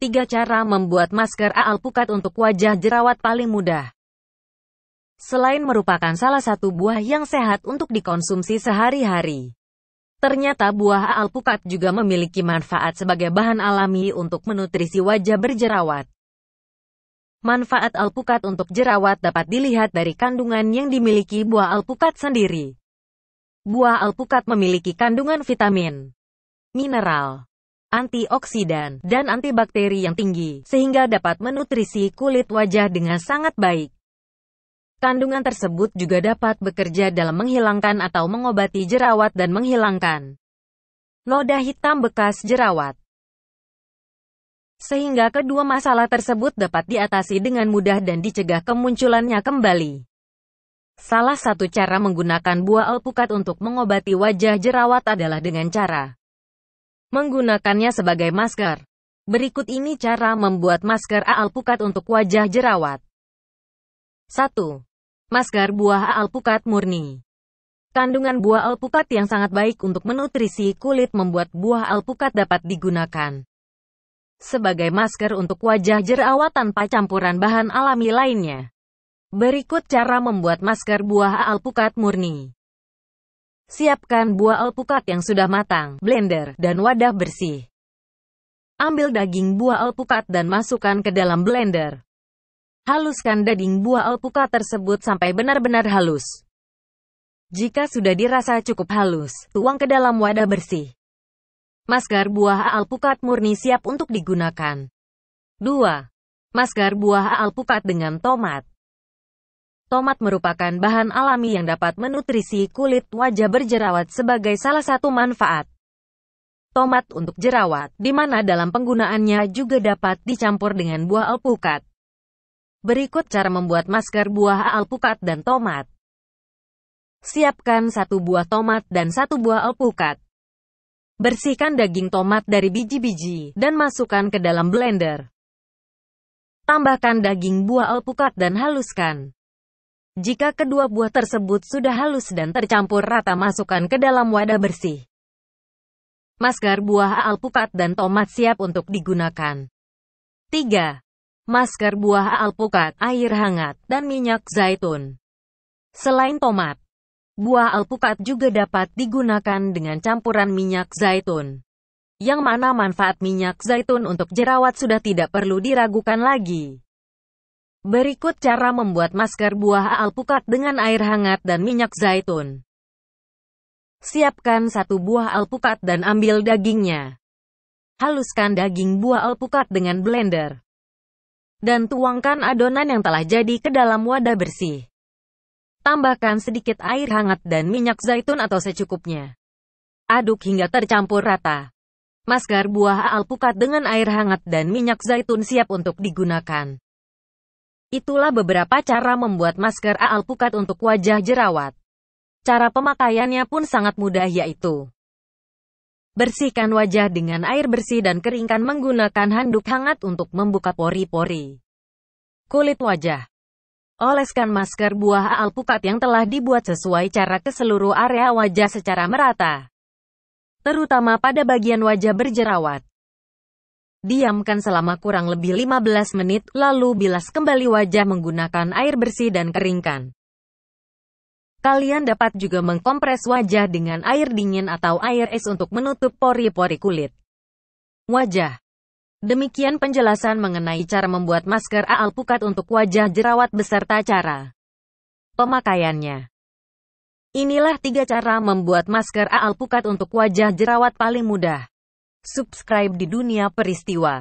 3 cara membuat masker alpukat untuk wajah jerawat paling mudah. Selain merupakan salah satu buah yang sehat untuk dikonsumsi sehari-hari, ternyata buah alpukat juga memiliki manfaat sebagai bahan alami untuk menutrisi wajah berjerawat. Manfaat alpukat untuk jerawat dapat dilihat dari kandungan yang dimiliki buah alpukat sendiri. Buah alpukat memiliki kandungan vitamin, mineral, antioksidan, dan antibakteri yang tinggi, sehingga dapat menutrisi kulit wajah dengan sangat baik. Kandungan tersebut juga dapat bekerja dalam menghilangkan atau mengobati jerawat dan menghilangkan noda hitam bekas jerawat. Sehingga kedua masalah tersebut dapat diatasi dengan mudah dan dicegah kemunculannya kembali. Salah satu cara menggunakan buah alpukat untuk mengobati wajah jerawat adalah dengan cara Menggunakannya sebagai masker. Berikut ini cara membuat masker alpukat untuk wajah jerawat. 1. Masker buah alpukat murni. Kandungan buah alpukat yang sangat baik untuk menutrisi kulit membuat buah alpukat dapat digunakan sebagai masker untuk wajah jerawat tanpa campuran bahan alami lainnya. Berikut cara membuat masker buah alpukat murni. Siapkan buah alpukat yang sudah matang, blender, dan wadah bersih. Ambil daging buah alpukat dan masukkan ke dalam blender. Haluskan daging buah alpukat tersebut sampai benar-benar halus. Jika sudah dirasa cukup halus, tuang ke dalam wadah bersih. Masker buah alpukat murni siap untuk digunakan. 2. Masker buah alpukat dengan tomat. Tomat merupakan bahan alami yang dapat menutrisi kulit wajah berjerawat sebagai salah satu manfaat. Tomat untuk jerawat, di mana dalam penggunaannya juga dapat dicampur dengan buah alpukat. Berikut cara membuat masker buah alpukat dan tomat. Siapkan satu buah tomat dan satu buah alpukat. Bersihkan daging tomat dari biji-biji dan masukkan ke dalam blender. Tambahkan daging buah alpukat dan haluskan. Jika kedua buah tersebut sudah halus dan tercampur rata masukkan ke dalam wadah bersih. Masker buah alpukat dan tomat siap untuk digunakan. 3. Masker buah alpukat, air hangat, dan minyak zaitun. Selain tomat, buah alpukat juga dapat digunakan dengan campuran minyak zaitun. Yang mana manfaat minyak zaitun untuk jerawat sudah tidak perlu diragukan lagi. Berikut cara membuat masker buah alpukat dengan air hangat dan minyak zaitun. Siapkan satu buah alpukat dan ambil dagingnya. Haluskan daging buah alpukat dengan blender. Dan tuangkan adonan yang telah jadi ke dalam wadah bersih. Tambahkan sedikit air hangat dan minyak zaitun atau secukupnya. Aduk hingga tercampur rata. Masker buah alpukat dengan air hangat dan minyak zaitun siap untuk digunakan. Itulah beberapa cara membuat masker alpukat untuk wajah jerawat. Cara pemakaiannya pun sangat mudah yaitu Bersihkan wajah dengan air bersih dan keringkan menggunakan handuk hangat untuk membuka pori-pori. Kulit wajah Oleskan masker buah alpukat yang telah dibuat sesuai cara ke seluruh area wajah secara merata. Terutama pada bagian wajah berjerawat. Diamkan selama kurang lebih 15 menit, lalu bilas kembali wajah menggunakan air bersih dan keringkan. Kalian dapat juga mengkompres wajah dengan air dingin atau air es untuk menutup pori-pori kulit. Wajah Demikian penjelasan mengenai cara membuat masker alpukat untuk wajah jerawat beserta cara pemakaiannya. Inilah tiga cara membuat masker alpukat untuk wajah jerawat paling mudah. Subscribe di dunia peristiwa.